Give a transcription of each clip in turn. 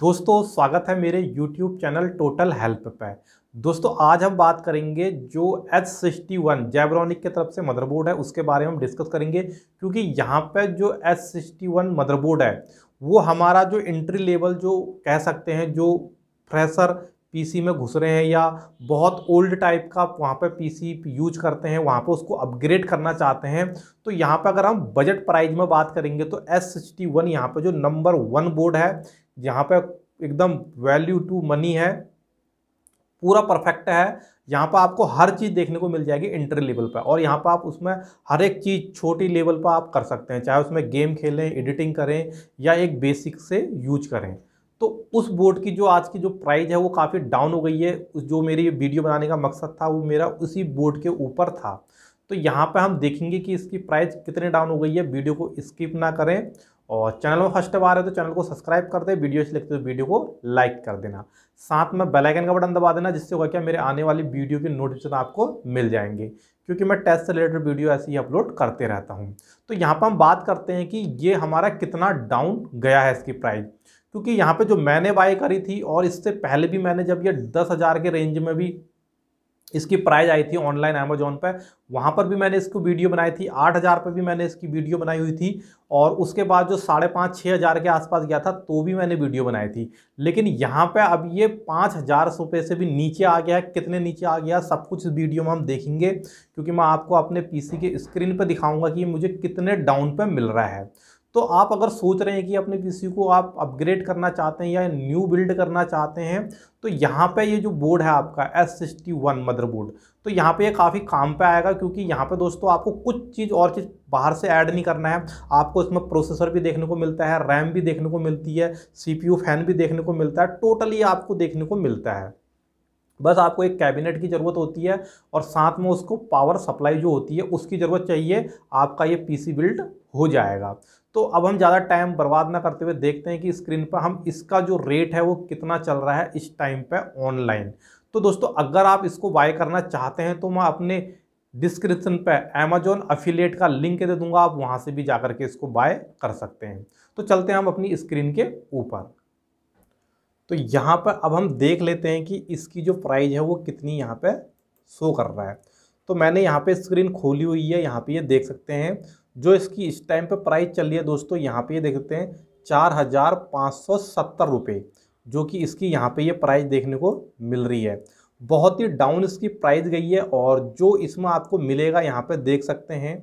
दोस्तों स्वागत है मेरे YouTube चैनल टोटल हेल्प पे दोस्तों आज हम बात करेंगे जो एच सिक्सटी वन जैब्रॉनिक की तरफ से मदरबोर्ड है उसके बारे में हम डिस्कस करेंगे क्योंकि यहाँ पे जो एच सिक्सटी वन मदरबोर्ड है वो हमारा जो इंट्री लेवल जो कह सकते हैं जो फ्रेशर पीसी में घुस रहे हैं या बहुत ओल्ड टाइप का वहाँ पर पीसी यूज करते हैं वहाँ पर उसको अपग्रेड करना चाहते हैं तो यहाँ पर अगर हम बजट प्राइस में बात करेंगे तो एस सिक्सटी वन यहाँ पर जो नंबर वन बोर्ड है यहाँ पे एकदम वैल्यू टू मनी है पूरा परफेक्ट है यहाँ पर आपको हर चीज़ देखने को मिल जाएगी इंटर लेवल पर और यहाँ पर आप उसमें हर एक चीज़ छोटी लेवल पर आप कर सकते हैं चाहे उसमें गेम खेलें एडिटिंग करें या एक बेसिक से यूज करें तो उस बोर्ड की जो आज की जो प्राइस है वो काफ़ी डाउन हो गई है जो मेरी वीडियो बनाने का मकसद था वो मेरा उसी बोर्ड के ऊपर था तो यहाँ पर हम देखेंगे कि इसकी प्राइस कितने डाउन हो गई है वीडियो को स्किप ना करें और चैनल में फर्स्ट बार है तो चैनल को सब्सक्राइब कर दे वीडियो अच्छी लगती है तो वीडियो को लाइक कर देना साथ में बेल आइकन का बटन दबा देना जिससे होगा क्या मेरे आने वाली वीडियो के नोटिफिकेशन आपको मिल जाएंगे क्योंकि मैं टेस्ट से रिलेटेड वीडियो ऐसे ही अपलोड करते रहता हूँ तो यहाँ पर हम बात करते हैं कि ये हमारा कितना डाउन गया है इसकी प्राइस क्योंकि यहाँ पर जो मैंने बाई करी थी और इससे पहले भी मैंने जब ये दस हज़ार के रेंज में भी इसकी प्राइज आई थी ऑनलाइन अमेजोन पर वहाँ पर भी मैंने इसको वीडियो बनाई थी आठ हज़ार पर भी मैंने इसकी वीडियो बनाई हुई थी और उसके बाद जो साढ़े पाँच छः हज़ार के आसपास गया था तो भी मैंने वीडियो बनाई थी लेकिन यहाँ पे अब ये पाँच हज़ार रुपये से भी नीचे आ गया है कितने नीचे आ गया सब कुछ इस वीडियो में हम देखेंगे क्योंकि मैं आपको अपने पी के स्क्रीन पर दिखाऊँगा कि मुझे कितने डाउन पर मिल रहा है तो आप अगर सोच रहे हैं कि अपने पीसी को आप अपग्रेड करना चाहते हैं या न्यू बिल्ड करना चाहते हैं तो यहाँ पे ये जो बोर्ड है आपका एस सिक्सटी वन मदरबोर्ड तो यहाँ पे ये काफ़ी काम पे आएगा क्योंकि यहाँ पे दोस्तों आपको कुछ चीज़ और चीज़ बाहर से ऐड नहीं करना है आपको इसमें प्रोसेसर भी देखने को मिलता है रैम भी देखने को मिलती है सी फैन भी देखने को मिलता है टोटली आपको देखने को मिलता है बस आपको एक कैबिनेट की ज़रूरत होती है और साथ में उसको पावर सप्लाई जो होती है उसकी ज़रूरत चाहिए आपका ये पीसी बिल्ड हो जाएगा तो अब हम ज़्यादा टाइम बर्बाद ना करते हुए देखते हैं कि स्क्रीन पर हम इसका जो रेट है वो कितना चल रहा है इस टाइम पर ऑनलाइन तो दोस्तों अगर आप इसको बाय करना चाहते हैं तो मैं अपने डिस्क्रिप्शन पर अमेजोन अफिलेट का लिंक दे दूंगा आप वहाँ से भी जा के इसको बाय कर सकते हैं तो चलते हैं हम अपनी स्क्रीन के ऊपर तो यहाँ पर अब हम देख लेते हैं कि इसकी जो प्राइज़ है वो कितनी यहाँ पर शो कर रहा है तो मैंने यहाँ पर स्क्रीन खोली हुई है यहाँ पर ये यह देख सकते हैं जो इसकी इस टाइम पर प्राइस चल रही है दोस्तों यहाँ पर ये यह देख सकते हैं चार हज़ार पाँच सौ सत्तर रुपये जो कि इसकी यहाँ पे ये प्राइस देखने को मिल रही है बहुत ही डाउन इसकी प्राइस गई है और जो इसमें आपको मिलेगा यहाँ पर देख सकते हैं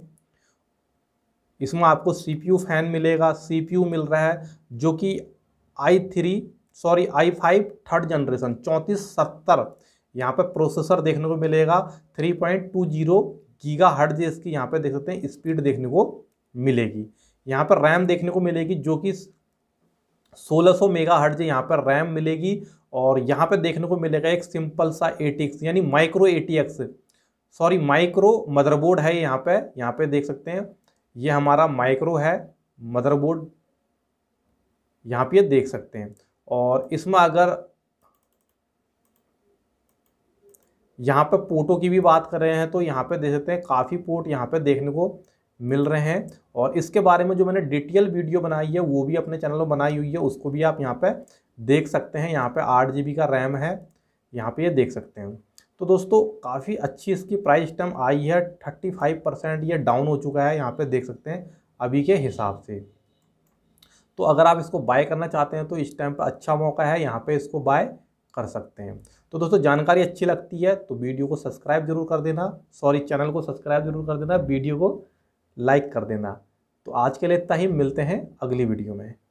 इसमें आपको सी फैन मिलेगा सी मिल रहा है जो कि I three sorry I five third generation चौंतीस सत्तर यहाँ पर प्रोसेसर देखने को मिलेगा three point two zero gigahertz जिसकी यहाँ पर देख सकते हैं स्पीड देखने को मिलेगी यहाँ पर रैम देखने को मिलेगी जो कि सोलह सौ मेगा हर्ट यहाँ पर रैम मिलेगी और यहाँ पर देखने को मिलेगा एक सिंपल सा ए यानी micro A sorry micro motherboard है यहाँ पर यहाँ पर देख सकते हैं ये हमारा माइक्रो है मदरबोर्ड यहाँ पे देख सकते हैं और इसमें अगर यहाँ पे पोर्टों की भी बात कर रहे हैं तो यहाँ पे देख सकते हैं काफ़ी पोर्ट यहाँ पे देखने को मिल रहे हैं और इसके बारे में जो मैंने डिटेल वीडियो बनाई है वो भी अपने चैनल में बनाई हुई है उसको भी आप यहाँ पे देख सकते हैं यहाँ पे आठ जी का रैम है यहाँ पे ये यह देख सकते हैं तो दोस्तों काफ़ी अच्छी इसकी प्राइस टर्म आई है थर्टी फाइव परसेंट ये डाउन हो चुका है यहाँ पर देख सकते हैं अभी के हिसाब से तो अगर आप इसको बाय करना चाहते हैं तो इस टाइम पर अच्छा मौका है यहाँ पर इसको बाय कर सकते हैं तो दोस्तों जानकारी अच्छी लगती है तो वीडियो को सब्सक्राइब जरूर कर देना सॉरी चैनल को सब्सक्राइब जरूर कर देना वीडियो को लाइक कर देना तो आज के लिए इतना ही मिलते हैं अगली वीडियो में